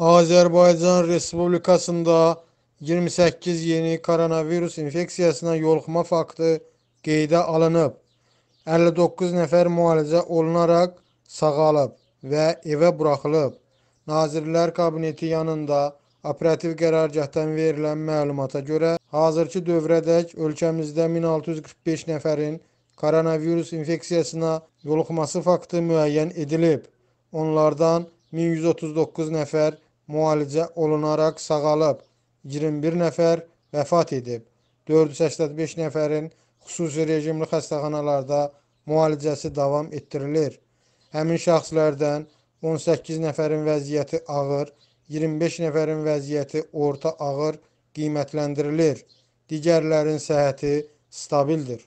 Azərbaycan Respublikasında 28 yeni koronavirus infeksiyasına yoluxma faktı qeydə alınıb. 59 nəfər müalicə olunaraq sağalıb və evə buraxılıb. Nazirlər Kabineti yanında operativ qərargahdan verilən məlumata görə hazırki dövrədək ölkəmizdə 1645 nəfərin koronavirus infeksiyasına yoluxması faktı müəyyən edilib. Onlardan 1139 nəfər müalicə olunaraq sağalıb, 21 nəfər vəfat edib. 485 nəfərin xüsusi rejimli xəstəxanalarda müalicəsi davam etdirilir. Həmin şəxslərdən 18 nəfərin vəziyyəti ağır, 25 nəfərin vəziyyəti orta ağır qiymətləndirilir. Digərlərin səhhəti stabildir.